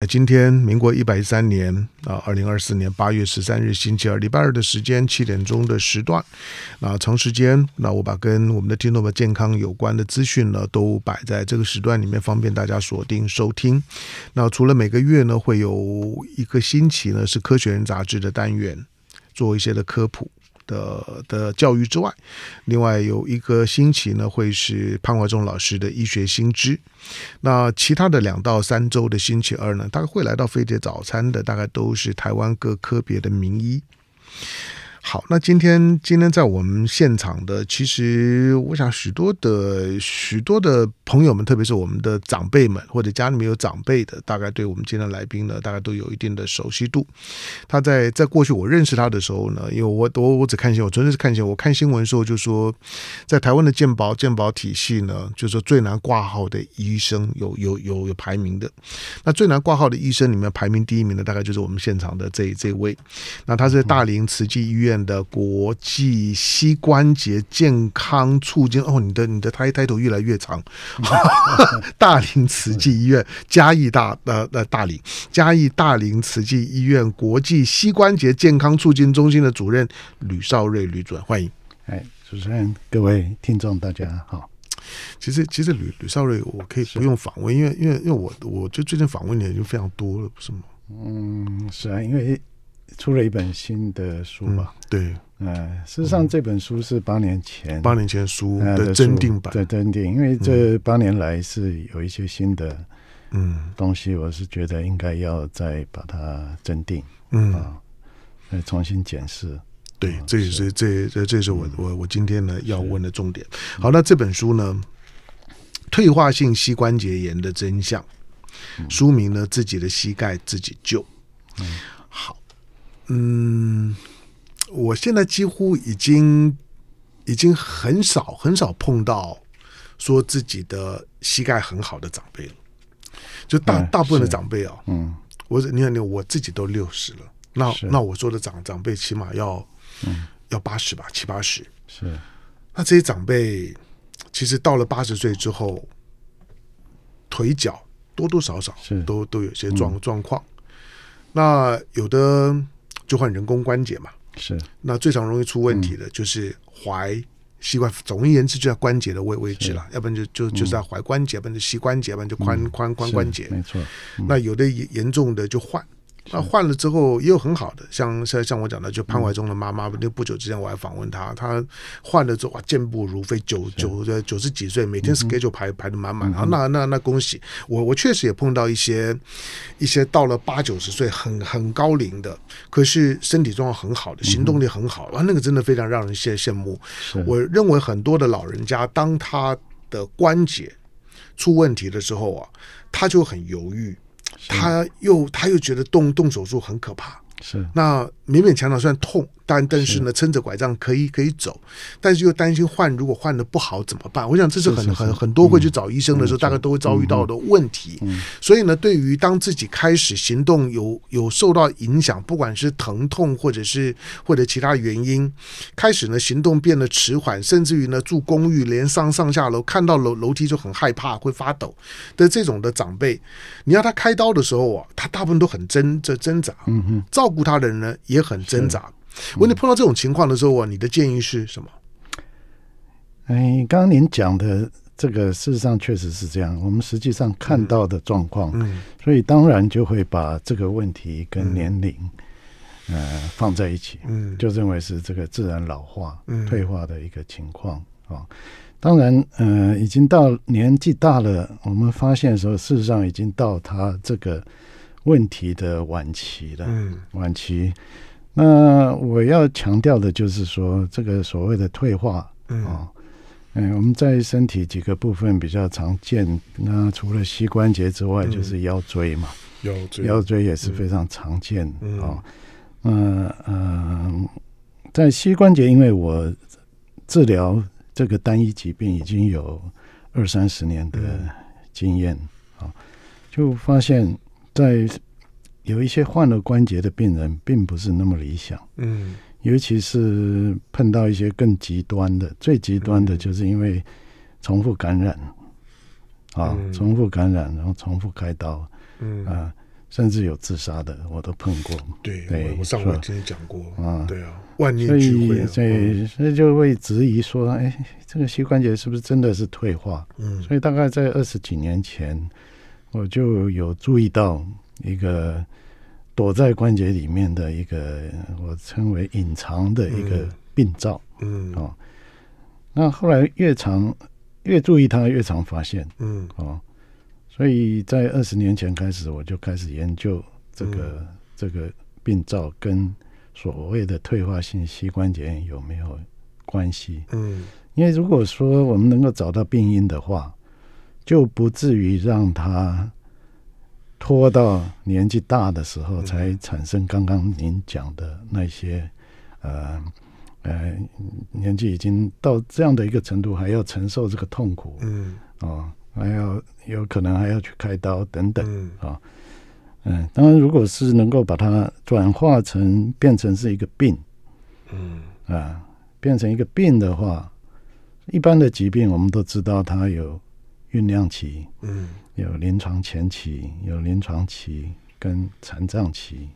那今天，民国一百一三年啊，二零二四年八月十三日星期二，礼拜二的时间七点钟的时段，那长时间，那我把跟我们的听众的健康有关的资讯呢，都摆在这个时段里面，方便大家锁定收听。那除了每个月呢，会有一个星期呢，是科学人杂志的单元，做一些的科普。的的教育之外，另外有一个星期呢，会是潘怀忠老师的医学新知。那其他的两到三周的星期二呢，大概会来到飞碟早餐的，大概都是台湾各科别的名医。好，那今天今天在我们现场的，其实我想许多的许多的朋友们，特别是我们的长辈们或者家里面有长辈的，大概对我们今天来宾呢，大概都有一定的熟悉度。他在在过去我认识他的时候呢，因为我我我只看见我纯粹是看见我看新闻的时候就说，在台湾的鉴宝鉴宝体系呢，就是最难挂号的医生有有有有排名的。那最难挂号的医生里面排名第一名的，大概就是我们现场的这这位。那他是大林慈济医院。的国际膝关节健康促进哦，你的你的胎胎头越来越长。大林慈济医院，嘉义大呃呃，大林嘉义大林慈济医院国际膝关节健康促进中心的主任吕少瑞吕主任，欢迎。哎，主持人各位听众大家好。其实其实吕吕少瑞我可以不用访问，因为因为因为我我就最近访问的人就非常多了，不是吗？嗯，是啊，因为。出了一本新的书吧？对，嗯，事实上这本书是八年前八年前书的增订版对增订，因为这八年来是有一些新的嗯东西，我是觉得应该要再把它增订，嗯啊，再重新检视。对，这也是这这这是我我我今天呢要问的重点。好，那这本书呢，《退化性膝关节炎的真相》，书名呢，自己的膝盖自己救。嗯，我现在几乎已经已经很少很少碰到说自己的膝盖很好的长辈了。就大大部分的长辈啊，嗯，我你看，你我自己都六十了，那那我说的长长辈起码要，要八十吧，七八十。是，那这些长辈其实到了八十岁之后，腿脚多多少少都都有些状状况。那有的。就换人工关节嘛，是。那最常容易出问题的就是踝膝关，总而言之就在关节的位位置了，要不然就就就在踝关节，不然就膝关节，不然就髋髋髋关节。没错，那有的严重的就换。那换了之后也有很好的，像像像我讲的，就潘怀忠的妈妈，那不久之前我还访问他，他换了之后哇，健步如飞，九九呃，九十几岁，每天 schedule 排排的满满啊，那那那恭喜！我我确实也碰到一些一些到了八九十岁很很高龄的，可是身体状况很好的，行动力很好啊，那个真的非常让人羡羡慕。我认为很多的老人家，当他的关节出问题的时候啊，他就很犹豫。他又，他又觉得动动手术很可怕，是那勉勉强强算痛。但但是呢，撑着拐杖可以可以走，但是又担心换如果换的不好怎么办？我想这是很很很多会去找医生的时候，大概都会遭遇到的问题。嗯，所以呢，对于当自己开始行动有有受到影响，不管是疼痛或者是或者其他原因，开始呢行动变得迟缓，甚至于呢住公寓连上上下楼，看到楼楼梯就很害怕，会发抖的这种的长辈，你要他开刀的时候啊，他大部分都很挣扎挣扎。嗯，照顾他的人呢也很挣扎。问你碰到这种情况的时候啊，你的建议是什么？哎，刚刚您讲的这个，事实上确实是这样。我们实际上看到的状况，所以当然就会把这个问题跟年龄，呃，放在一起，就认为是这个自然老化、退化的一个情况啊。当然，呃，已经到年纪大了，我们发现的时候，事实上已经到他这个问题的晚期了，晚期。那我要强调的就是说，这个所谓的退化啊，嗯，我们在身体几个部分比较常见。那除了膝关节之外，就是腰椎嘛，腰椎，腰椎也是非常常见啊。嗯嗯，在膝关节，因为我治疗这个单一疾病已经有二三十年的经验啊，就发现，在。有一些患了关节的病人，并不是那么理想，嗯，尤其是碰到一些更极端的，最极端的就是因为重复感染，啊，重复感染，然后重复开刀，嗯啊，甚至有自杀的，我都碰过，对对，我上回跟你讲过啊，对啊，万念俱灰，所以就会质疑说，哎，这个膝关节是不是真的是退化？嗯，所以大概在二十几年前，我就有注意到。一个躲在关节里面的一个，我称为隐藏的一个病灶，嗯，哦，那后来越长越注意它，越常发现，嗯，哦，所以在二十年前开始，我就开始研究这个这个病灶跟所谓的退化性膝关节有没有关系，嗯，因为如果说我们能够找到病因的话，就不至于让它。拖到年纪大的时候，才产生刚刚您讲的那些，呃呃，年纪已经到这样的一个程度，还要承受这个痛苦，嗯，哦，还要有可能还要去开刀等等啊，嗯，当然，如果是能够把它转化成变成是一个病，嗯啊，变成一个病的话，一般的疾病我们都知道它有。酝酿期，嗯，有临床前期，有临床期跟残障期，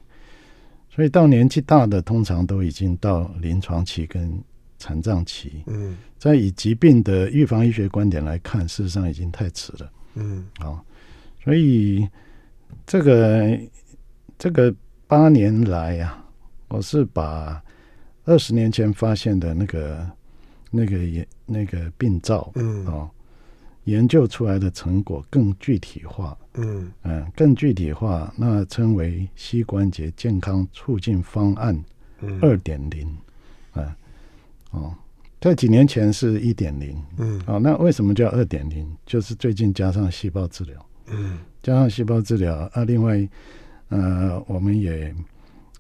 所以到年纪大的，通常都已经到临床期跟残障期，嗯，在以疾病的预防医学观点来看，事实上已经太迟了，嗯，好，所以这个这个八年来呀，我是把二十年前发现的那个那个也那个病灶，嗯啊。研究出来的成果更具体化，嗯嗯，更具体化，那称为膝关节健康促进方案二点零，啊哦，在几年前是一点零，嗯，哦，那为什么叫二点零？就是最近加上细胞治疗，嗯，加上细胞治疗，啊，另外，呃，我们也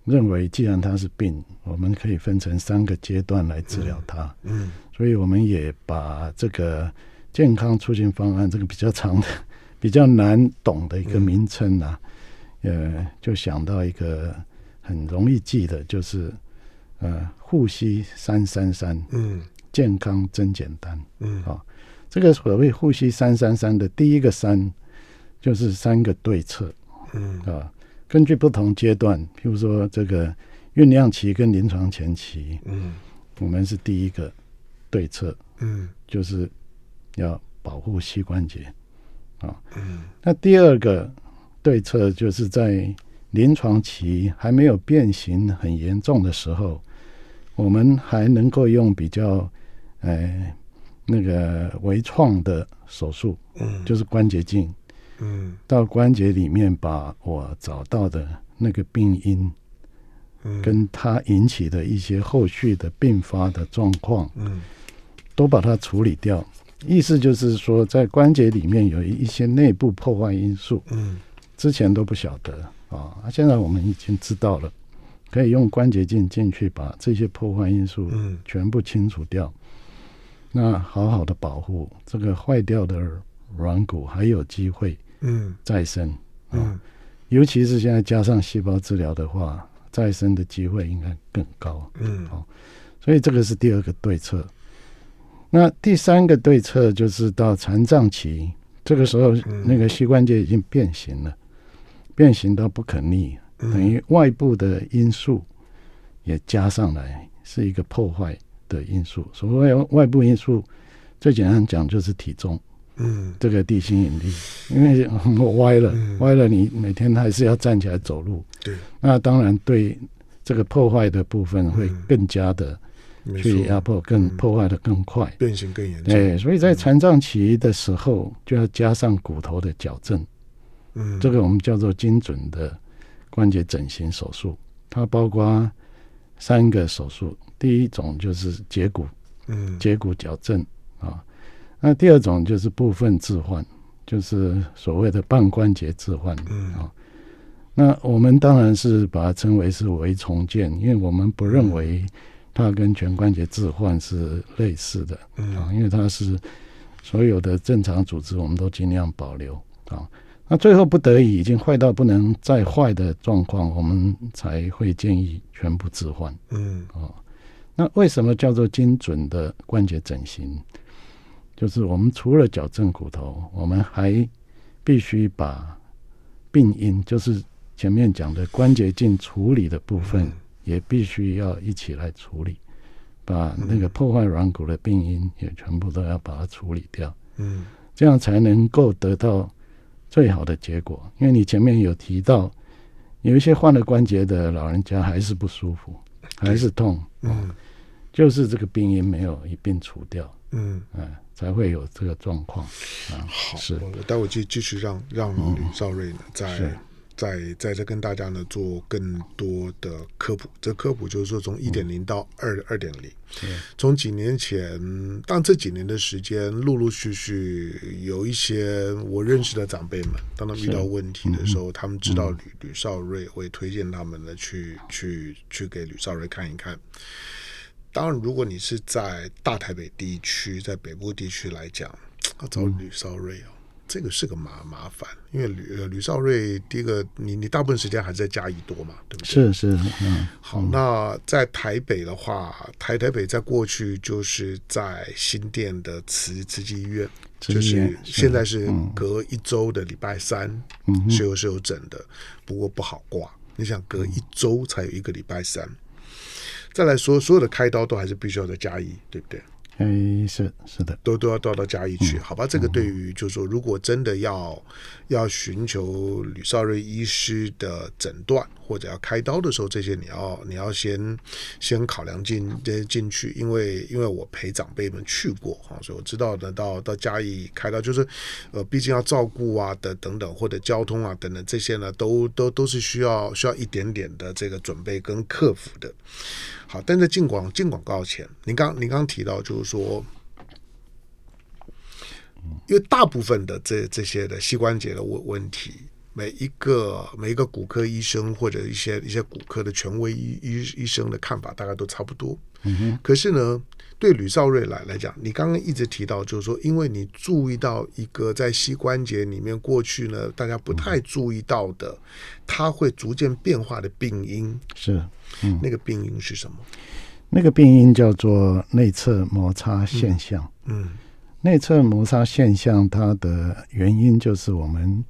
认为，既然它是病，我们可以分成三个阶段来治疗它，嗯，所以我们也把这个。健康促进方案这个比较长的、比较难懂的一个名称呢，呃，就想到一个很容易记的，就是呃“护膝三三三”。嗯，健康真简单。嗯，啊，这个所谓“护膝三三三”的第一个“三”，就是三个对策。嗯啊，根据不同阶段，譬如说这个酝酿期跟临床前期，嗯，我们是第一个对策。嗯，就是。要保护膝关节，啊，嗯，那第二个对策就是在临床期还没有变形很严重的时候，我们还能够用比较，呃，那个微创的手术，嗯，就是关节镜，嗯，到关节里面把我找到的那个病因，跟它引起的一些后续的并发的状况，嗯，都把它处理掉。意思就是说，在关节里面有一些内部破坏因素，嗯，之前都不晓得啊，现在我们已经知道了，可以用关节镜进去把这些破坏因素，嗯，全部清除掉，那好好的保护这个坏掉的软骨还有机会，嗯，再生，嗯，尤其是现在加上细胞治疗的话，再生的机会应该更高，嗯，好，所以这个是第二个对策。那第三个对策就是到残障期，这个时候那个膝关节已经变形了，变形到不可逆，等于外部的因素也加上来，是一个破坏的因素。所谓外部因素，最简单讲就是体重，嗯，这个地心引力，因为歪了，歪了，你每天还是要站起来走路，对，那当然对这个破坏的部分会更加的。去压迫更破坏的更快，变形更严重。所以在残障期的时候，就要加上骨头的矫正。嗯，这个我们叫做精准的关节整形手术。它包括三个手术：第一种就是截骨，嗯，截骨矫正啊；那第二种就是部分置换，就是所谓的半关节置换。嗯啊，那我们当然是把它称为是微重建，因为我们不认为。怕跟全关节置换是类似的，啊，因为它是所有的正常组织我们都尽量保留啊。那最后不得已已经坏到不能再坏的状况，我们才会建议全部置换。嗯，哦，那为什么叫做精准的关节整形？就是我们除了矫正骨头，我们还必须把病因，就是前面讲的关节镜处理的部分。也必须要一起来处理，把那个破坏软骨的病因也全部都要把它处理掉，嗯，这样才能够得到最好的结果。因为你前面有提到，有一些患了关节的老人家还是不舒服，还是痛，嗯，就是这个病因没有一并除掉，嗯嗯，才会有这个状况啊。好，是，待会继继续让让赵瑞呢在。在在这跟大家呢做更多的科普，这科普就是说从一点零到二二点零，从几年前，但这几年的时间，陆陆续续有一些我认识的长辈们，当他们遇到问题的时候，他们知道吕吕少瑞会推荐他们呢去去去给吕少瑞看一看。当然，如果你是在大台北地区，在北部地区来讲，要找吕少瑞啊。这个是个麻麻烦，因为吕吕少瑞第一个，你你大部分时间还是在嘉义多嘛，对不对？是是嗯，好，那在台北的话，台台北在过去就是在新店的慈慈济医院，就是现在是隔一周的礼拜三，嗯，是有是有诊的，不过不好挂，你想隔一周才有一个礼拜三，再来说所有的开刀都还是必须要在嘉义，对不对？哎，是是的，都都要到到嘉义去，好吧？这个对于，就是说，如果真的要要寻求吕少瑞医师的诊断，或者要开刀的时候，这些你要你要先先考量进进进去，因为因为我陪长辈们去过哈，所以我知道的到到嘉义开刀，就是呃，毕竟要照顾啊的等等，或者交通啊等等这些呢，都都都是需要需要一点点的这个准备跟克服的。好，但在尽管尽管高前，您刚您刚提到就是说，因为大部分的这这些的膝关节的问问题，每一个每一个骨科医生或者一些一些骨科的权威医医医生的看法，大概都差不多。嗯，可是呢，对吕少瑞来来讲，你刚刚一直提到就是说，因为你注意到一个在膝关节里面过去呢，大家不太注意到的，它会逐渐变化的病因是。嗯，那个病因是什么？那个病因叫做内侧摩擦现象。嗯，内侧摩擦现象它的原因就是我们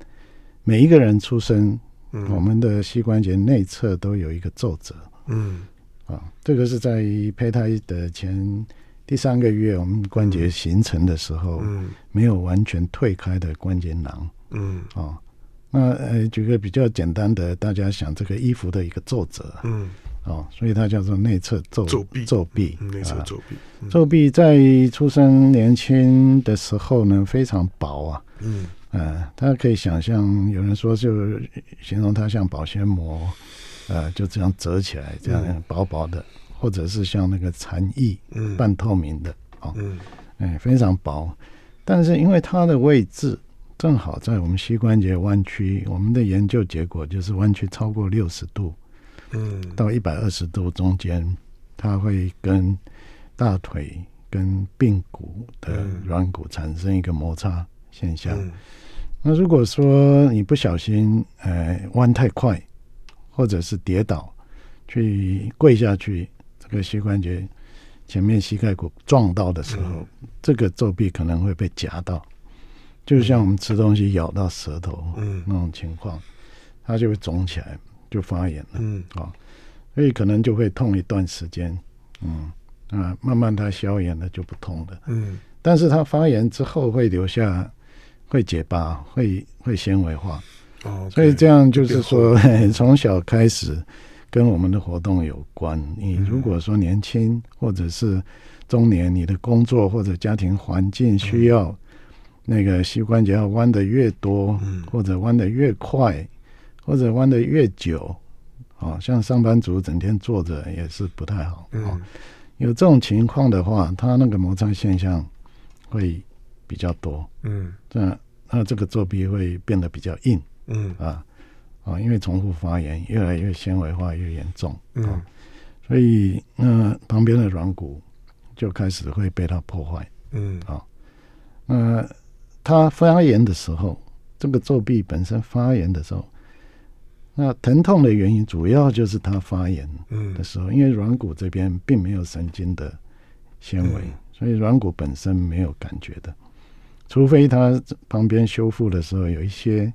每一个人出生，我们的膝关节内侧都有一个皱褶。嗯，啊，这个是在胚胎的前第三个月，我们关节形成的时候，嗯，没有完全退开的关节囊。嗯，啊，那呃，举个比较简单的，大家想这个衣服的一个皱褶。嗯。哦，所以它叫做内侧皱皱壁，内侧皱壁。皱壁在出生年轻的时候呢，非常薄啊。嗯嗯，它可以想象，有人说就形容它像保鲜膜，呃，就这样折起来，这样薄薄的，或者是像那个蝉翼，嗯，半透明的啊。嗯，哎，非常薄，但是因为它的位置正好在我们膝关节弯曲，我们的研究结果就是弯曲超过六十度。嗯，到一百二十度中间，它会跟大腿跟髌骨的软骨产生一个摩擦现象。那如果说你不小心，呃，弯太快，或者是跌倒去跪下去，这个膝关节前面膝盖骨撞到的时候，这个皱壁可能会被夹到，就像我们吃东西咬到舌头那种情况，它就会肿起来。就发炎了，嗯，啊。所以可能就会痛一段时间，嗯啊，慢慢它消炎了就不痛了，嗯，但是它发炎之后会留下，会结疤，会会纤维化，哦，所以这样就是说 从小开始跟我们的活动有关。你如果说年轻或者是中年，你的工作或者家庭环境需要那个膝关节要弯的越多，或者弯的越快。或者弯的越久，啊，像上班族整天坐着也是不太好。嗯，有这种情况的话，它那个摩擦现象会比较多。嗯，那那这个坐壁会变得比较硬。嗯，啊啊，因为重复发炎，越来越纤维化越严重。嗯，所以那旁边的软骨就开始会被它破坏。嗯，啊，那它发炎的时候，这个坐壁本身发炎的时候。那疼痛的原因主要就是它发炎的时候，因为软骨这边并没有神经的纤维，所以软骨本身没有感觉的。除非它旁边修复的时候有一些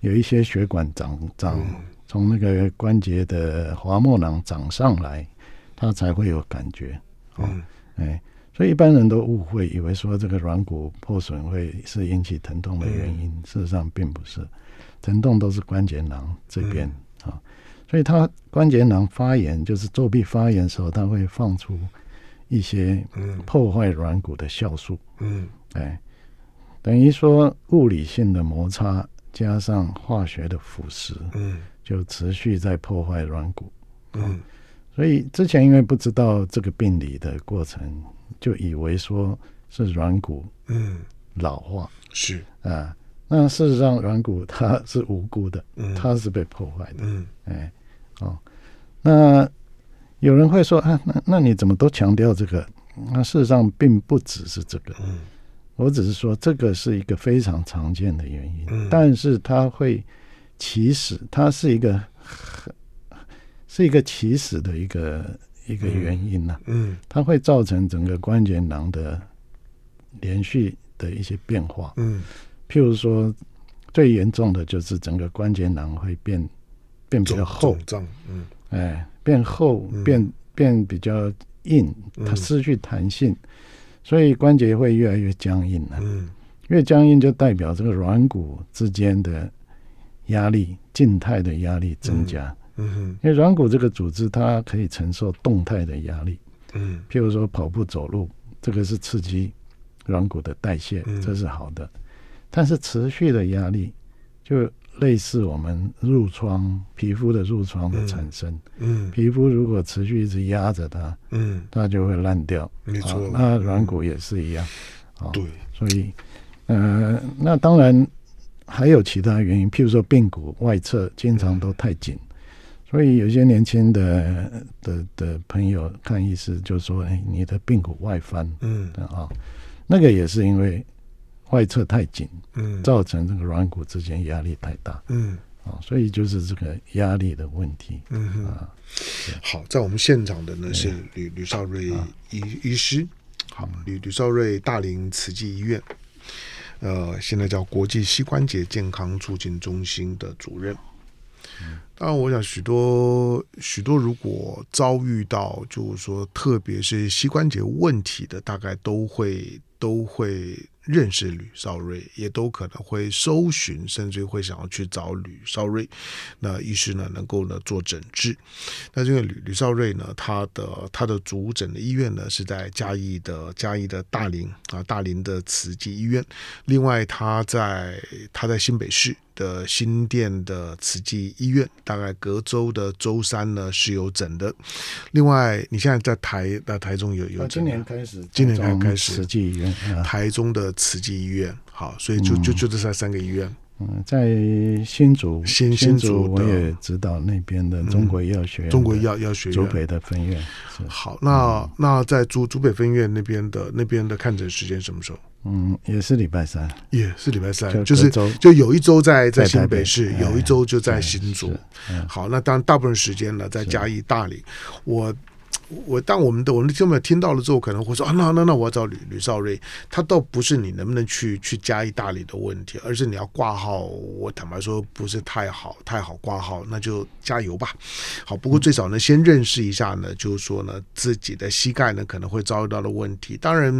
有一些血管长长从那个关节的滑膜囊长上来，它才会有感觉。嗯，哎，所以一般人都误会，以为说这个软骨破损会是引起疼痛的原因，事实上并不是。疼痛都是关节囊这边啊，所以它关节囊发炎就是作壁发炎的时候，它会放出一些破坏软骨的酵素。嗯，哎，等于说物理性的摩擦加上化学的腐蚀，嗯，就持续在破坏软骨。嗯，所以之前因为不知道这个病理的过程，就以为说是软骨嗯老化是啊。那事实上，软骨它是无辜的，它是被破坏的。嗯，哎，哦，那有人会说啊，那那你怎么都强调这个？那事实上，并不只是这个。嗯，我只是说，这个是一个非常常见的原因，但是它会起始，它是一个很是一个起始的一个一个原因呢。嗯，它会造成整个关节囊的连续的一些变化。嗯。譬如说，最严重的就是整个关节囊会变变比较厚，嗯，哎，变厚变变比较硬，它失去弹性，所以关节会越来越僵硬了。嗯，越僵硬就代表这个软骨之间的压力静态的压力增加。嗯，因为软骨这个组织它可以承受动态的压力。嗯，譬如说跑步走路，这个是刺激软骨的代谢，这是好的。但是持续的压力，就类似我们褥疮、皮肤的褥疮的产生。嗯，皮肤如果持续一直压着它，嗯，它就会烂掉。没错，那软骨也是一样。对，所以，呃，那当然还有其他原因，譬如说髌骨外侧经常都太紧，所以有些年轻的的的朋友看医思就说：“哎，你的髌骨外翻。”嗯，啊，那个也是因为。外侧太紧，嗯，造成这个软骨之间压力太大，嗯，啊，所以就是这个压力的问题，嗯哼，好，在我们现场的呢是吕吕少瑞医医师，好，吕吕少瑞大林慈济医院，呃，现在叫国际膝关节健康促进中心的主任，当然，我想许多许多如果遭遇到就是说，特别是膝关节问题的，大概都会都会。认识吕少瑞，也都可能会搜寻，甚至会想要去找吕少瑞。那医师呢，能够呢做诊治。那这个吕吕少瑞呢，他的他的主诊的医院呢是在嘉义的嘉义的大林啊，大林的慈济医院。另外他在他在新北市。的新店的慈济医院，大概隔周的周三呢是有诊的。另外，你现在在台那台中有有今年开始，今年开开始。慈济医院，台中的慈济医院。好，所以就就就这三三个医院。嗯，在新竹新新竹我也指导那边的中国医药学院，中国医药药学院，竹北的分院。好，那那在竹竹北分院那边的那边的看诊时间什么时候？嗯，也是礼拜三，也是礼拜三，就是就有一周在在新北市，有一周就在新竹。好，那当然大部分时间呢在嘉义、大理。我。我当我们的我们的听没听到了之后，可能会说啊，那那那我要找吕吕少瑞，他倒不是你能不能去去加意大利的问题，而是你要挂号。我坦白说，不是太好太好挂号，那就加油吧。好，不过最少呢，先认识一下呢，就是说呢，自己的膝盖呢可能会遭遇到的问题。当然，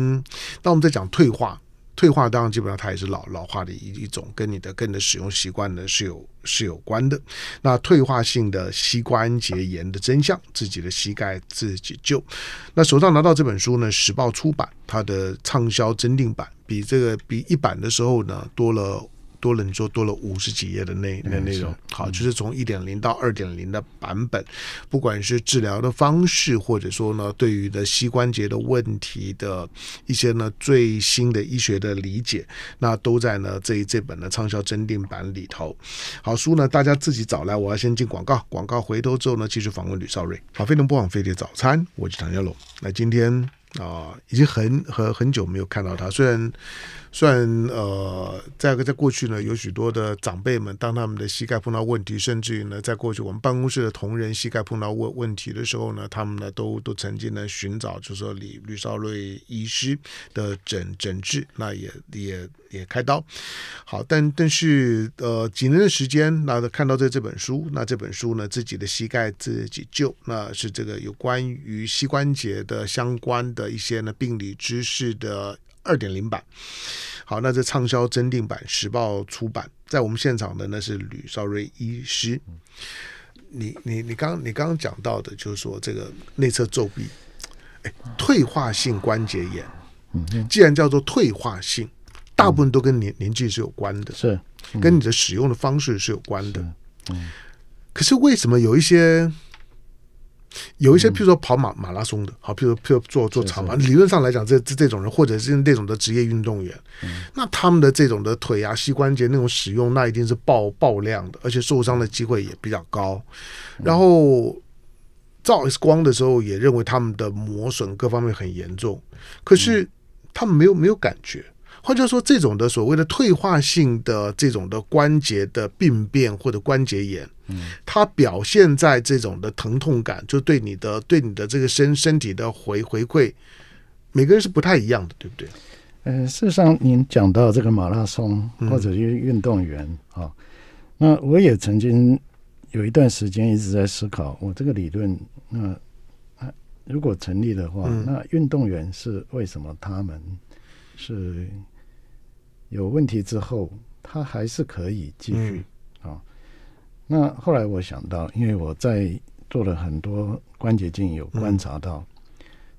那我们在讲退化。退化当然基本上它也是老老化的一一种，跟你的跟的使用习惯呢是有是有关的。那退化性的膝关节炎的真相，自己的膝盖自己救。那手上拿到这本书呢，《时报》出版它的畅销增订版，比这个比一版的时候呢多了。多你做多了五十几页的那那容。好，就是从一点零到二点零的版本，不管是治疗的方式，或者说呢对于的膝关节的问题的一些呢最新的医学的理解，那都在呢这这本的畅销增订版里头。好书呢，大家自己找来。我要先进广告，广告回头之后呢，继续访问吕少瑞。好，非常不枉飞碟早餐，我是唐家龙。那今天啊，已经很很很久没有看到他，虽然。算呃，在在过去呢，有许多的长辈们，当他们的膝盖碰到问题，甚至于呢，在过去我们办公室的同仁膝盖碰到问问题的时候呢，他们呢都都曾经呢寻找，就说李吕少瑞医师的诊诊治，那也也也开刀。好，但但是呃几年的时间，那看到这这本书，那这本书呢，自己的膝盖自己救，那是这个有关于膝关节的相关的一些呢病理知识的。二点零版，好，那这畅销增订版时报出版，在我们现场的那是吕少瑞医师。你你你刚你刚刚讲到的，就是说这个内侧皱壁，哎，退化性关节炎，既然叫做退化性，大部分都跟年年纪是有关的，是跟你的使用的方式是有关的，嗯，可是为什么有一些？有一些，譬如说跑马马拉松的，好，譬如譬如做做长跑，理论上来讲，这这种人或者是那种的职业运动员，那他们的这种的腿啊、膝关节那种使用，那一定是爆爆量的，而且受伤的机会也比较高。然后照 X 光的时候，也认为他们的磨损各方面很严重，可是他们没有没有感觉。或者说这种的所谓的退化性的这种的关节的病变或者关节炎，嗯，它表现在这种的疼痛感，就对你的对你的这个身身体的回回馈，每个人是不太一样的，对不对？嗯，事实上您讲到这个马拉松或者运运动员啊，那我也曾经有一段时间一直在思考，我这个理论，那如果成立的话，那运动员是为什么他们是？有问题之后，他还是可以继续啊。那后来我想到，因为我在做了很多关节镜，有观察到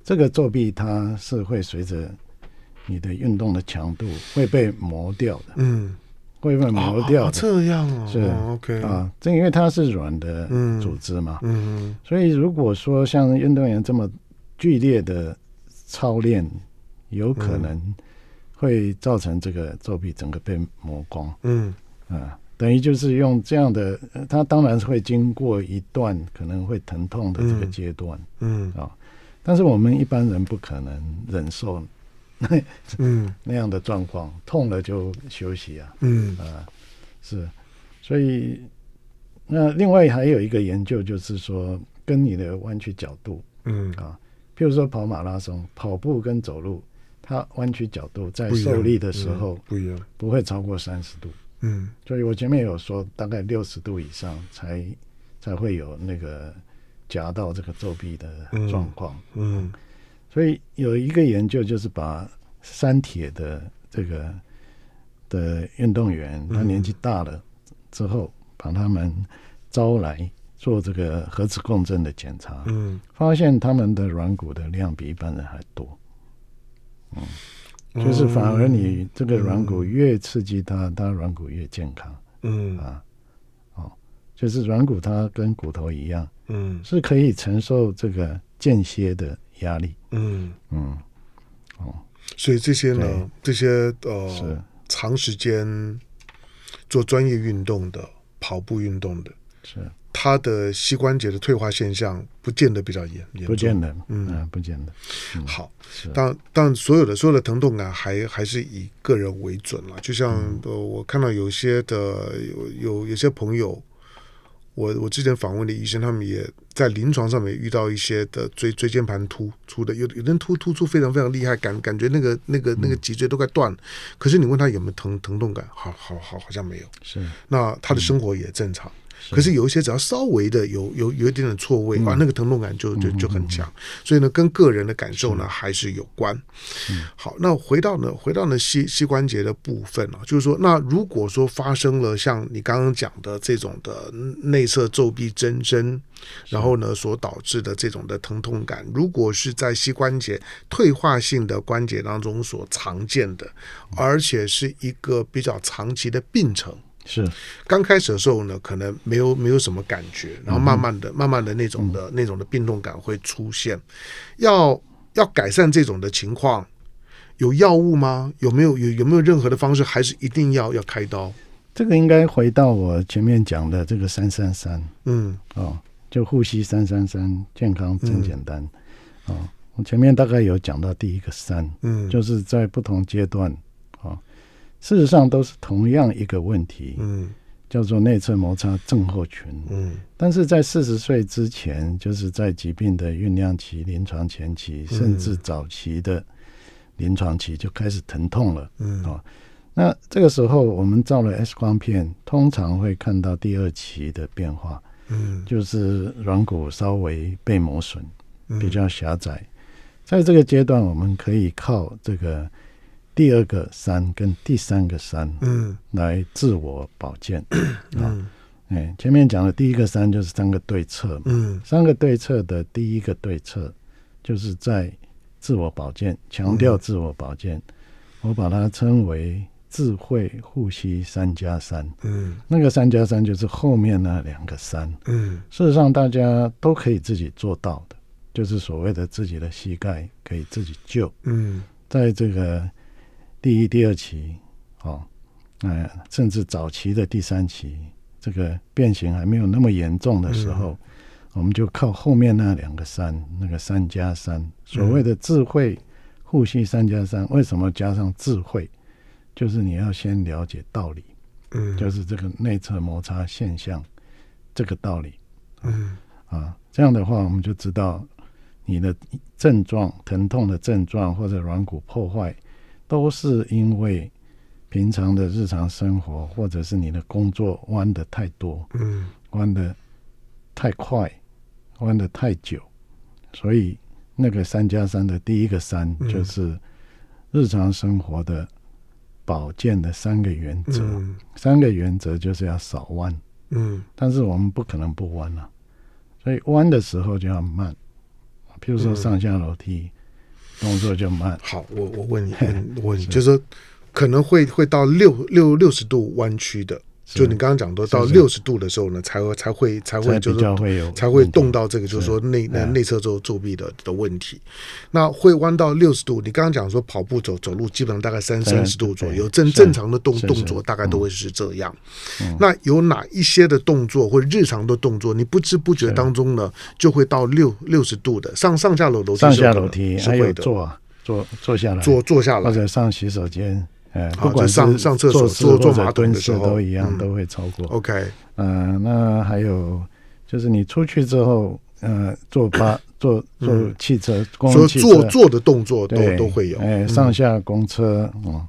这个作弊，它是会随着你的运动的强度会被磨掉的，嗯，会被磨掉。这样哦，是 OK 啊，正因为它是软的组织嘛，嗯，所以如果说像运动员这么剧烈的操练，有可能。会造成这个作弊整个被磨光，嗯啊，等于就是用这样的，它当然是会经过一段可能会疼痛的这个阶段，嗯啊，但是我们一般人不可能忍受，嗯那样的状况，痛了就休息啊，嗯啊是，所以那另外还有一个研究就是说跟你的弯曲角度，嗯啊，譬如说跑马拉松、跑步跟走路。它弯曲角度在受力的时候不一样，不会超过三十度。嗯，所以我前面有说，大概六十度以上才才会有那个夹到这个皱壁的状况。嗯，所以有一个研究就是把三铁的这个的运动员，他年纪大了之后，把他们招来做这个核磁共振的检查。嗯，发现他们的软骨的量比一般人还多。嗯，就是反而你这个软骨越刺激它，它软骨越健康。嗯啊，哦，就是软骨它跟骨头一样，嗯，是可以承受这个间歇的压力。嗯嗯，哦，所以这些呢，这些呃，长时间做专业运动的，跑步运动的，是。他的膝关节的退化现象不见得比较严严重，不见得，嗯，不见得。好，但但所有的所有的疼痛感还还是以个人为准了。就像呃，我看到有些的有有有些朋友，我我之前访问的医生，他们也在临床上面遇到一些的椎椎间盘突出的，有有人突突出非常非常厉害，感感觉那个那个那个脊椎都快断了。可是你问他有没有疼疼痛感，好好好，好像没有。是，那他的生活也正常。可是有一些只要稍微的有有有一点点错位啊，那个疼痛感就就就很强，所以呢，跟个人的感受呢还是有关。好，那回到呢，回到呢膝膝关节的部分啊，就是说，那如果说发生了像你刚刚讲的这种的内侧皱壁增生，然后呢所导致的这种的疼痛感，如果是在膝关节退化性的关节当中所常见的，而且是一个比较长期的病程。是，刚开始的时候呢，可能没有没有什么感觉，然后慢慢的、慢慢的那种的那种的病痛感会出现。要要改善这种的情况，有药物吗？有没有有有没有任何的方式？还是一定要要开刀？这个应该回到我前面讲的这个三三三。嗯，哦，就呼吸三三三，健康真简单。哦，我前面大概有讲到第一个三，嗯，就是在不同阶段。事实上都是同样一个问题，嗯，叫做内侧摩擦症候群，嗯，但是在四十岁之前，就是在疾病的酝酿期、临床前期，甚至早期的临床期就开始疼痛了，嗯哦，那这个时候我们照了 X 光片，通常会看到第二期的变化，嗯，就是软骨稍微被磨损，比较狭窄，在这个阶段，我们可以靠这个。第二个三跟第三个三，嗯，来自我保健，嗯，哎，前面讲的第一个三就是三个对策嘛，嗯，三个对策的第一个对策就是在自我保健，强调自我保健，我把它称为智慧护膝三加三，嗯，那个三加三就是后面那两个三，嗯，事实上大家都可以自己做到的，就是所谓的自己的膝盖可以自己救，嗯，在这个。第一、第二期，哦，嗯，甚至早期的第三期，这个变形还没有那么严重的时候，我们就靠后面那两个三，那个三加三，所谓的智慧护膝三加三。为什么加上智慧？就是你要先了解道理，嗯，就是这个内侧摩擦现象这个道理，嗯啊，这样的话，我们就知道你的症状、疼痛的症状或者软骨破坏。都是因为平常的日常生活，或者是你的工作弯的太多，嗯，弯的太快，弯的太久，所以那个三加三的第一个三就是日常生活的保健的三个原则，三个原则就是要少弯，嗯，但是我们不可能不弯了，所以弯的时候就要慢，譬如说上下楼梯。动作就慢。好，我我问你，问你，就是说，可能会会到六六六十度弯曲的。就你刚刚讲的，到六十度的时候呢，才会才会才会就是才会动到这个，就是说内内侧周作弊的的问题。那会弯到六十度。你刚刚讲说跑步走走路，基本上大概三三十度左右，正正常的动动作大概都会是这样。那有哪一些的动作或者日常的动作，你不知不觉当中呢，就会到六六十度的上上下楼梯、上下楼梯是会坐坐坐下来，坐坐下来或者上洗手间。呃，不管上上厕所、坐坐马桶的时候都一样，都会超过。OK，嗯，那还有就是你出去之后，呃，坐巴坐坐汽车、公车，坐坐的动作都都会有，哎，上下公车，哦，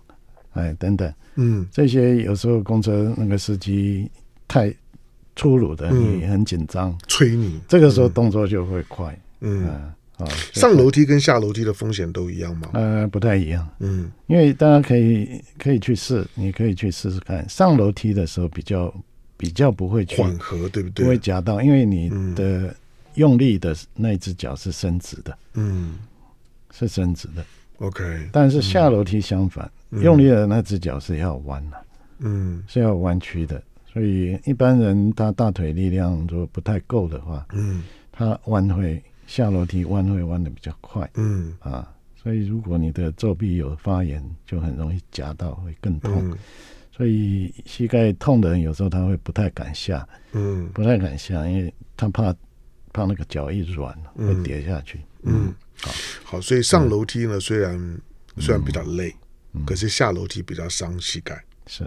哎，等等，嗯，这些有时候公车那个司机太粗鲁的，你很紧张，催你，这个时候动作就会快，嗯。啊，上楼梯跟下楼梯的风险都一样吗？呃，不太一样。嗯，因为大家可以可以去试，你可以去试试看。上楼梯的时候比较比较不会缓和，对不对？不会夹到，因为你的用力的那只脚是伸直的。嗯，是伸直的。OK，但是下楼梯相反，用力的那只脚是要弯的。嗯，是要弯曲的。所以一般人他大腿力量如果不太够的话，嗯，他弯会。下楼梯弯会弯的比较快，嗯啊，所以如果你的皱臂有发炎，就很容易夹到，会更痛。所以膝盖痛的人有时候他会不太敢下，嗯，不太敢下，因为他怕怕那个脚一软会跌下去。嗯，好，好，所以上楼梯呢虽然虽然比较累，可是下楼梯比较伤膝盖。是，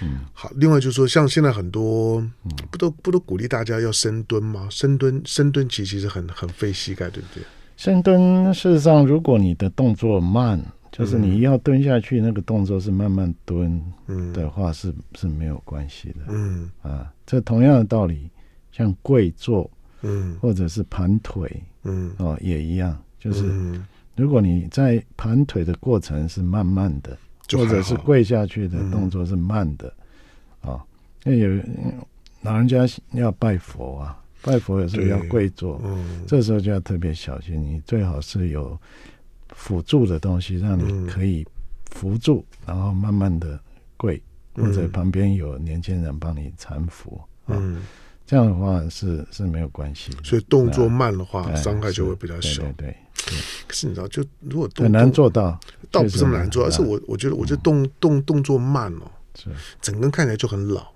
嗯，好。另外就是说，像现在很多，不都不都鼓励大家要深蹲吗？深蹲，深蹲其实其实很很费膝盖，对不对？深蹲事实上，如果你的动作慢，就是你要蹲下去，那个动作是慢慢蹲的话，是是没有关系的。嗯啊，这同样的道理，像跪坐，嗯，或者是盘腿，嗯，哦，也一样，就是如果你在盘腿的过程是慢慢的。或者是跪下去的动作是慢的，啊，那有老人家要拜佛啊，拜佛有时候要跪坐，嗯，这时候就要特别小心，你最好是有辅助的东西让你可以扶住，然后慢慢的跪，或者旁边有年轻人帮你搀扶，嗯，这样的话是是没有关系，所以动作慢的话，伤害就会比较小，对。可是你知道，就如果很难做到，倒不是这么难做。而是我我觉得，我觉得动动动作慢哦，整个人看起来就很老，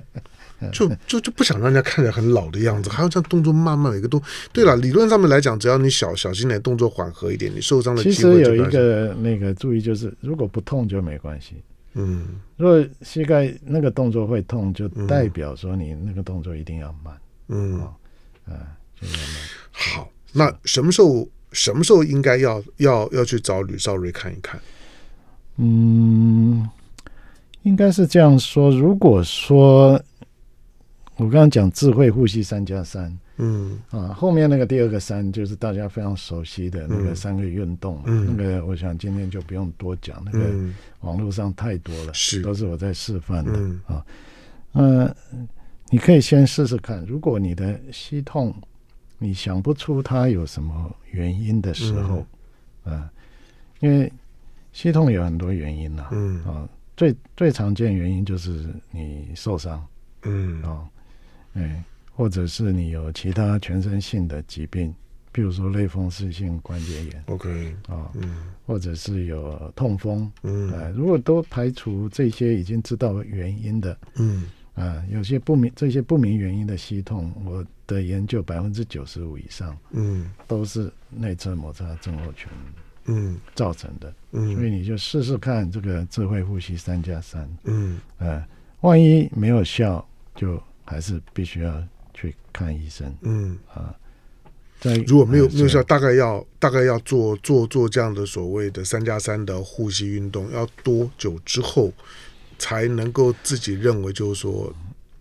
就就就不想让人家看起来很老的样子。还有像动作慢慢，的一个动。对了，理论上面来讲，只要你小小心点，动作缓和一点，你受伤的其实有一个那个注意就是，如果不痛就没关系。嗯，如果膝盖那个动作会痛，就代表说你那个动作一定要慢。嗯，啊，好，那什么时候？什么时候应该要要要去找吕少瑞看一看？嗯，应该是这样说。如果说我刚刚讲智慧呼吸三加三，嗯啊，后面那个第二个三就是大家非常熟悉的那个三个运动，嗯、那个我想今天就不用多讲，那个网络上太多了，是都是我在示范的啊。嗯，你可以先试试看，如果你的膝痛。你想不出它有什么原因的时候，嗯，因为膝痛有很多原因呢，嗯啊，最最常见原因就是你受伤，嗯啊，哎，或者是你有其他全身性的疾病，比如说类风湿性关节炎，OK 啊，嗯，或者是有痛风，嗯，哎，如果都排除这些已经知道原因的，嗯啊，有些不明这些不明原因的膝痛，我。的研究百分之九十五以上，嗯，都是内侧摩擦症候群，嗯，造成的，嗯，所以你就试试看这个智慧呼吸三加三，嗯，呃，万一没有效，就还是必须要去看医生，嗯啊，在如果没有没有效，大概要大概要做做做这样的所谓的三加三的呼吸运动，要多久之后才能够自己认为就是说。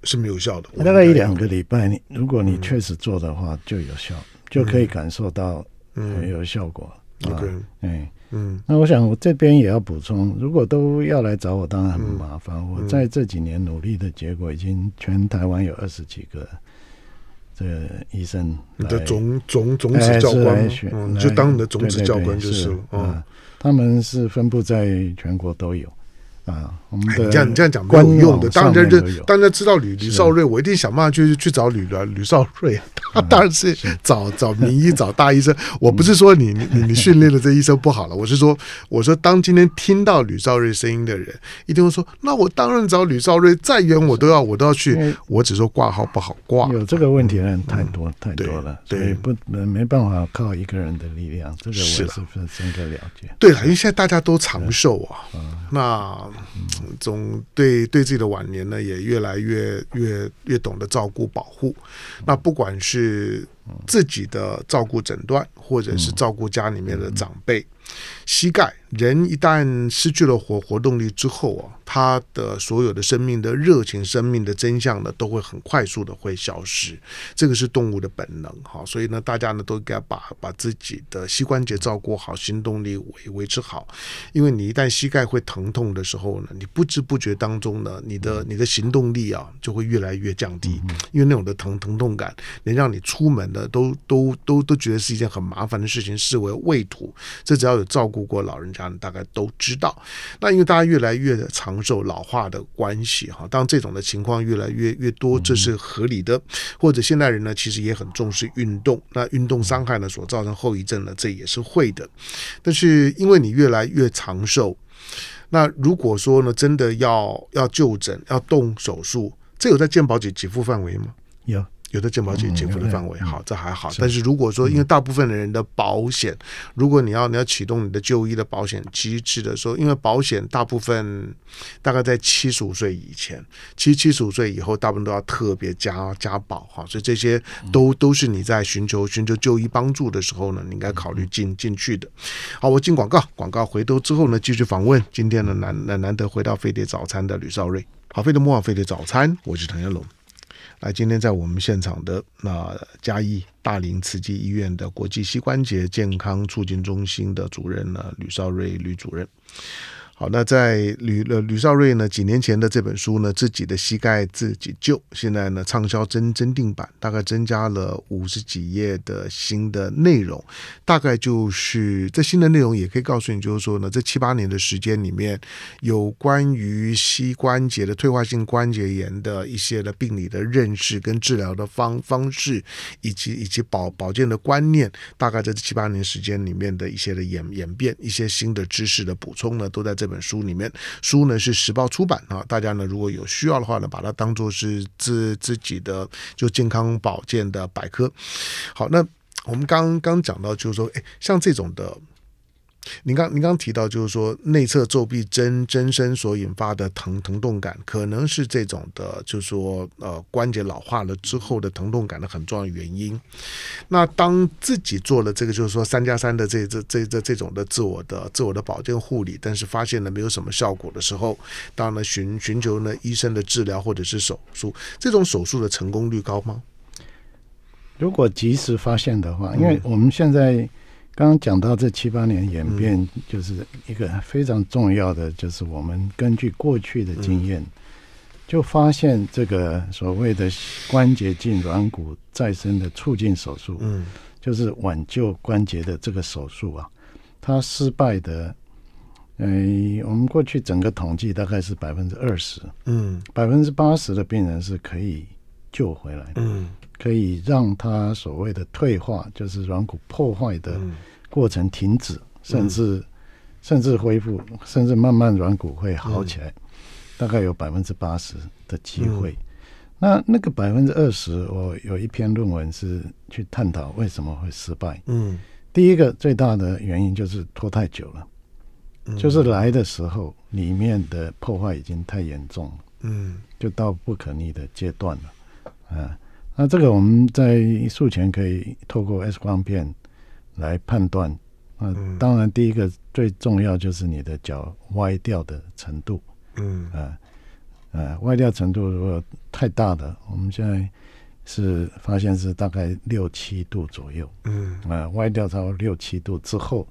是没有效的，大概一两个礼拜，你如果你确实做的话，就有效，就可以感受到很有效果。OK，哎，嗯，那我想我这边也要补充，如果都要来找我，当然很麻烦。我在这几年努力的结果，已经全台湾有二十几个个医生，你的总总总指教官，嗯，就当你的总指教官就是了。他们是分布在全国都有。啊，我们这样你这样讲管用的，大家就大家知道吕吕少瑞，我一定想办法去去找吕吕少瑞。他 当然是找找名医，找大医生。我不是说你 你你训练的这医生不好了，我是说，我说当今天听到吕兆瑞声音的人，一定会说，那我当然找吕兆瑞，再远我都要我都要去。我只说挂号不好挂，有这个问题的人太多太多了，对不？没办法靠一个人的力量，这个我是深刻了解。对了，因为现在大家都长寿啊，那总对对自己的晚年呢，也越来越越越懂得照顾保护。那不管是是自己的照顾诊断，或者是照顾家里面的长辈，膝盖。人一旦失去了活活动力之后啊，他的所有的生命的热情、生命的真相呢，都会很快速的会消失。这个是动物的本能，哈，所以呢，大家呢都应该把把自己的膝关节照顾好，行动力维维持好。因为你一旦膝盖会疼痛的时候呢，你不知不觉当中呢，你的你的行动力啊就会越来越降低。因为那种的疼疼痛感能让你出门的都都都都觉得是一件很麻烦的事情，视为畏土。这只要有照顾过老人家。大概都知道，那因为大家越来越长寿、老化的关系哈，当这种的情况越来越越多，这是合理的。或者现代人呢，其实也很重视运动，那运动伤害呢所造成后遗症呢，这也是会的。但是因为你越来越长寿，那如果说呢，真的要要就诊、要动手术，这有在健保给给付范围吗？有。有的健保局给付的范围好，这还好。但是如果说因为大部分的人的保险，如果你要你要启动你的就医的保险机制的时候，因为保险大部分大概在七十五岁以前，其实七十五岁以后大部分都要特别加加保哈。所以这些都都是你在寻求寻求就医帮助的时候呢，你应该考虑进进去的。好，我进广告广告，回头之后呢，继续访问今天的难难难得回到飞碟早餐的吕少瑞。好，飞碟莫忘飞碟早餐，我是唐彦龙。啊，今天在我们现场的那嘉义大林慈济医院的国际膝关节健康促进中心的主任呢，吕少瑞吕主任。好，那在吕呃吕少瑞呢几年前的这本书呢，自己的膝盖自己救，现在呢畅销增增订版，大概增加了五十几页的新的内容，大概就是这新的内容也可以告诉你，就是说呢，这七八年的时间里面，有关于膝关节的退化性关节炎的一些的病理的认识跟治疗的方方式，以及以及保保健的观念，大概在这七八年时间里面的一些的演演变，一些新的知识的补充呢，都在这本书里面，书呢是时报出版啊，大家呢如果有需要的话呢，把它当做是自自己的就健康保健的百科。好，那我们刚刚讲到就是说，哎，像这种的。您刚您刚提到，就是说内侧皱壁增增生所引发的疼疼痛感，可能是这种的，就是说呃关节老化了之后的疼痛感的很重要原因。那当自己做了这个，就是说三加三的这这这这这种的自我的自我的保健护理，但是发现呢没有什么效果的时候，当然了寻寻求呢医生的治疗或者是手术，这种手术的成功率高吗？如果及时发现的话，因为我们现在。刚刚讲到这七八年演变，就是一个非常重要的，就是我们根据过去的经验，就发现这个所谓的关节镜软骨再生的促进手术，嗯，就是挽救关节的这个手术啊，它失败的，嗯，我们过去整个统计大概是百分之二十，嗯，百分之八十的病人是可以救回来的。可以让他所谓的退化，就是软骨破坏的过程停止，甚至甚至恢复，甚至慢慢软骨会好起来，大概有百分之八十的机会。那那个百分之二十，我有一篇论文是去探讨为什么会失败。嗯，第一个最大的原因就是拖太久了，就是来的时候里面的破坏已经太严重了，嗯，就到不可逆的阶段了，啊。那这个我们在术前可以透过 X 光片来判断。啊，当然第一个最重要就是你的脚歪掉的程度。嗯。啊，歪掉程度如果太大的，我们现在是发现是大概六七度左右。嗯。啊，歪掉超过六七度之后，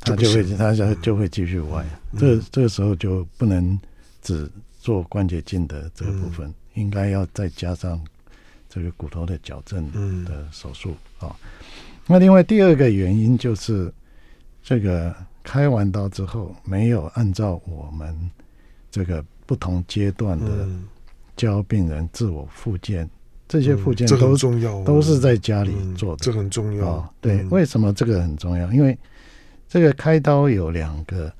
它就会它就就会继续歪。这这个时候就不能只做关节镜的这个部分，应该要再加上。这个骨头的矫正的手术啊，那另外第二个原因就是，这个开完刀之后没有按照我们这个不同阶段的教病人自我复健，这些复健这都重要，都是在家里做的，这很重要。对，为什么这个很重要？因为这个开刀有两个。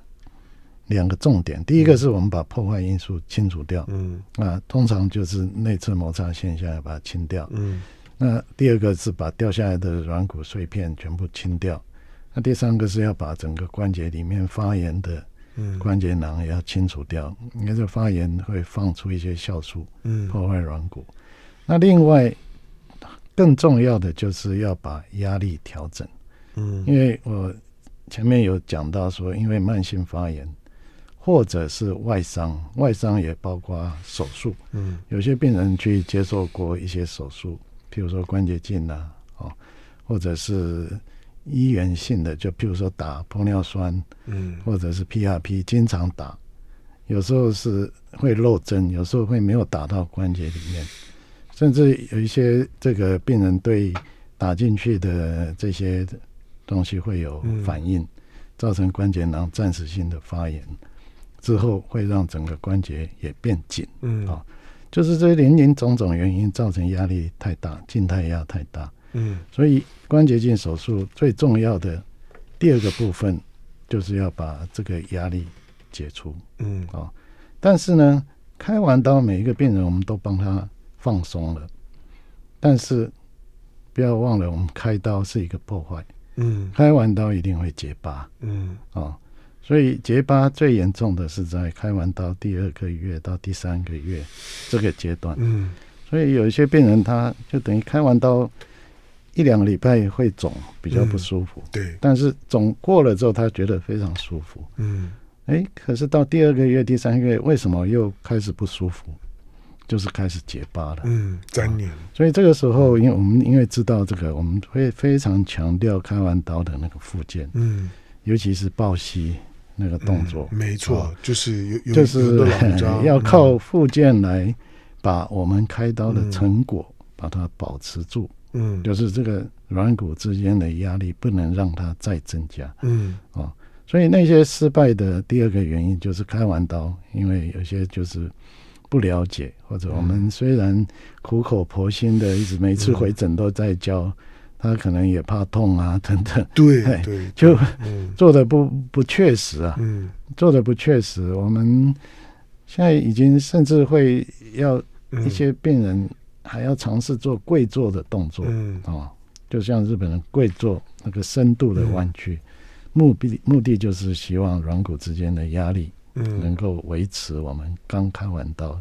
两个重点，第一个是我们把破坏因素清除掉，嗯，那通常就是内侧摩擦现象要把它清掉，嗯，那第二个是把掉下来的软骨碎片全部清掉，那第三个是要把整个关节里面发炎的关节囊也要清除掉，因为这发炎会放出一些酵素，嗯，破坏软骨。那另外更重要的就是要把压力调整，嗯，因为我前面有讲到说，因为慢性发炎。或者是外伤，外伤也包括手术。嗯，有些病人去接受过一些手术，譬如说关节镜啊，哦，或者是医源性的，就譬如说打玻尿酸，嗯，或者是 PRP，经常打，有时候是会漏针，有时候会没有打到关节里面，甚至有一些这个病人对打进去的这些东西会有反应，造成关节囊暂时性的发炎。之后会让整个关节也变紧，嗯啊，就是这些林林种种原因造成压力太大，静态压太大，嗯，所以关节镜手术最重要的第二个部分就是要把这个压力解除，嗯啊，但是呢，开完刀每一个病人我们都帮他放松了，但是不要忘了，我们开刀是一个破坏，嗯，开完刀一定会结疤，嗯啊。所以结疤最严重的是在开完刀第二个月到第三个月这个阶段。嗯，所以有一些病人他就等于开完刀一两个礼拜会肿，比较不舒服。对。但是肿过了之后，他觉得非常舒服。嗯。哎，可是到第二个月、第三个月，为什么又开始不舒服？就是开始结疤了。嗯，粘连。所以这个时候，因为我们因为知道这个，我们会非常强调开完刀的那个附件。嗯。尤其是抱膝，那个动作没错，就是有，就是 要靠附件来把我们开刀的成果把它保持住。嗯，就是这个软骨之间的压力不能让它再增加。嗯，哦，所以那些失败的第二个原因就是开完刀，因为有些就是不了解，或者我们虽然苦口婆心的一直每次回诊都在教。他可能也怕痛啊，等等。对对，就 做的不不确实啊，做的不确实。我们现在已经甚至会要一些病人还要尝试做跪坐的动作啊，就像日本人跪坐那个深度的弯曲，目的目的就是希望软骨之间的压力能够维持我们刚开完刀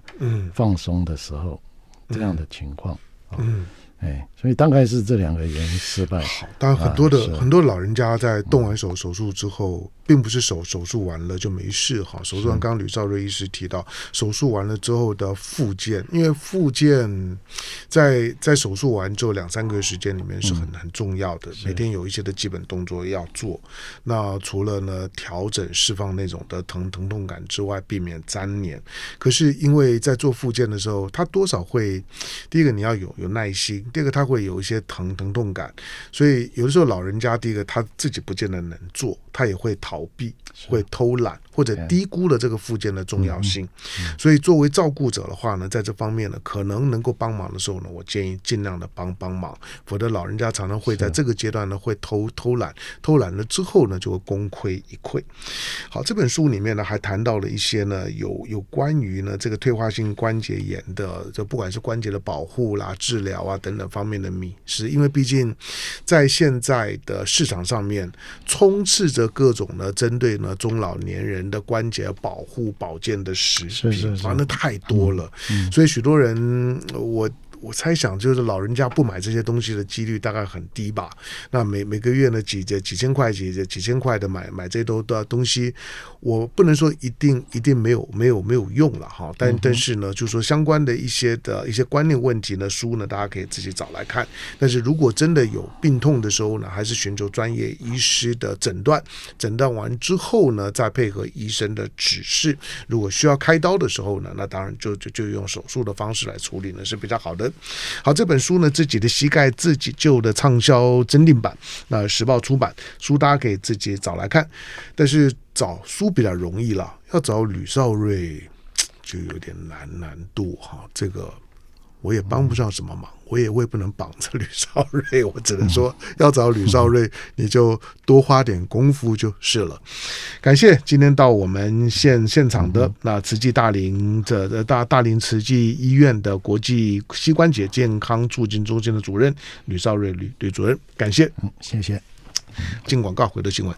放松的时候这样的情况嗯哎，所以大概是这两个原因失败。好，当然很多的很多老人家在动完手手术之后。并不是手手术完了就没事哈。手术完，刚刚吕兆瑞医师提到，手术完了之后的复健，因为复健在在手术完之后两三个月时间里面是很很重要的。每天有一些的基本动作要做。那除了呢调整释放那种的疼疼痛感之外，避免粘连。可是因为在做复健的时候，他多少会第一个你要有有耐心，第二个他会有一些疼疼痛感，所以有的时候老人家第一个他自己不见得能做，他也会逃避，会偷懒。或者低估了这个附件的重要性，所以作为照顾者的话呢，在这方面呢，可能能够帮忙的时候呢，我建议尽量的帮帮忙，否则老人家常常会在这个阶段呢，会偷偷懒，偷懒了之后呢，就会功亏一篑。好，这本书里面呢，还谈到了一些呢，有有关于呢这个退化性关节炎的，就不管是关节的保护啦、治疗啊等等方面的秘失，因为毕竟在现在的市场上面充斥着各种呢，针对呢中老年人。的关节保护保健的食品，反正太多了，所以许多人我。我猜想就是老人家不买这些东西的几率大概很低吧。那每每个月呢几几几千块几几千块的买买这些都东西，我不能说一定一定没有没有没有用了哈。但但是呢，就是说相关的一些的一些观念问题呢，书呢大家可以自己找来看。但是如果真的有病痛的时候呢，还是寻求专业医师的诊断。诊断完之后呢，再配合医生的指示。如果需要开刀的时候呢，那当然就就就用手术的方式来处理呢是比较好的。好，这本书呢，自己的膝盖自己旧的畅销增订版，那时报出版书大家可以自己找来看，但是找书比较容易了，要找吕少瑞就有点难，难度哈，这个我也帮不上什么忙。我也我也不能绑着吕少瑞，我只能说要找吕少瑞，你就多花点功夫就是了。感谢今天到我们现现场的那慈济大林这大大林慈济医院的国际膝关节健康促进中心的主任吕少瑞吕吕主任，感谢，嗯，谢谢。进广告，回头新闻。